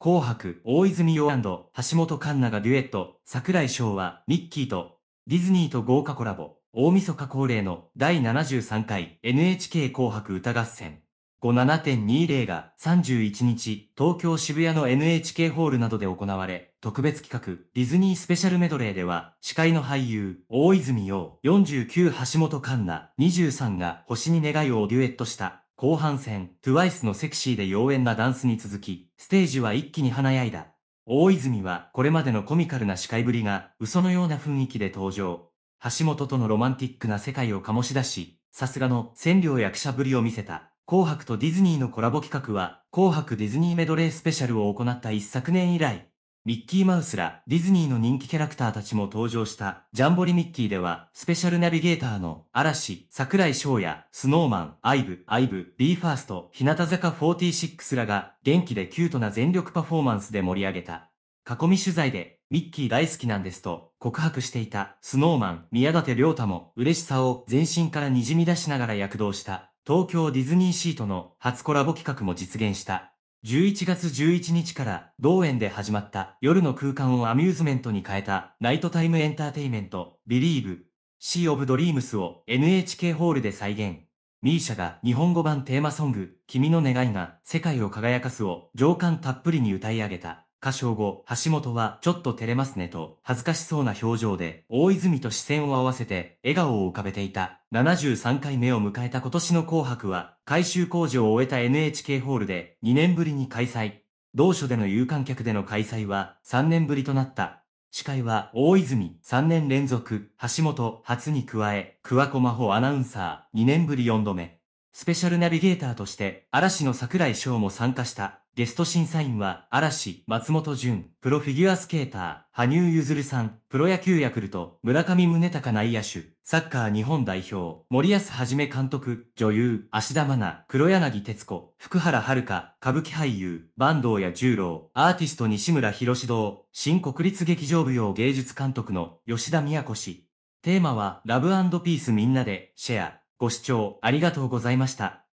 紅白、大泉洋橋本環奈がデュエット、桜井翔は、ミッキーと、ディズニーと豪華コラボ、大晦日恒例の第73回 NHK 紅白歌合戦57.20が31日東京渋谷の NHK ホールなどで行われ、特別企画ディズニースペシャルメドレーでは、司会の俳優大泉洋49橋本環奈23が星に願いをデュエットした。後半戦、TWICE のセクシーで妖艶なダンスに続き、ステージは一気に華やいだ。大泉はこれまでのコミカルな司会ぶりが嘘のような雰囲気で登場。橋本とのロマンティックな世界を醸し出し、さすがの千両役者ぶりを見せた。紅白とディズニーのコラボ企画は、紅白ディズニーメドレースペシャルを行った一昨年以来、ミッキーマウスらディズニーの人気キャラクターたちも登場したジャンボリミッキーでは、スペシャルナビゲーターの嵐、桜井翔や、スノーマン、アイブ、アイブ、ビーファースト、日向坂46らが元気でキュートな全力パフォーマンスで盛り上げた。囲み取材で、ミッキー大好きなんですと告白していたスノーマン宮舘良太も嬉しさを全身からにじみ出しながら躍動した東京ディズニーシーとの初コラボ企画も実現した。11月11日から同園で始まった夜の空間をアミューズメントに変えたナイトタイムエンターテイメント Believe Sea of Dreams を NHK ホールで再現。misia が日本語版テーマソング君の願いが世界を輝かすを情感たっぷりに歌い上げた。歌唱後、橋本はちょっと照れますねと、恥ずかしそうな表情で、大泉と視線を合わせて、笑顔を浮かべていた。73回目を迎えた今年の紅白は、改修工事を終えた NHK ホールで、2年ぶりに開催。同所での有観客での開催は、3年ぶりとなった。司会は大泉3年連続、橋本初に加え、桑子真帆アナウンサー2年ぶり4度目。スペシャルナビゲーターとして、嵐の桜井翔も参加した。ゲスト審査員は、嵐、松本潤、プロフィギュアスケーター、羽生結弦さん、プロ野球ヤクルト、村上宗隆内野手、サッカー日本代表、森保はじめ監督、女優、芦田愛菜、黒柳徹子、福原遥、歌舞伎俳優、坂東や十郎、アーティスト西村博志堂、新国立劇場舞踊芸術監督の吉田都氏。テーマは、ラブピースみんなで、シェア、ご視聴ありがとうございました。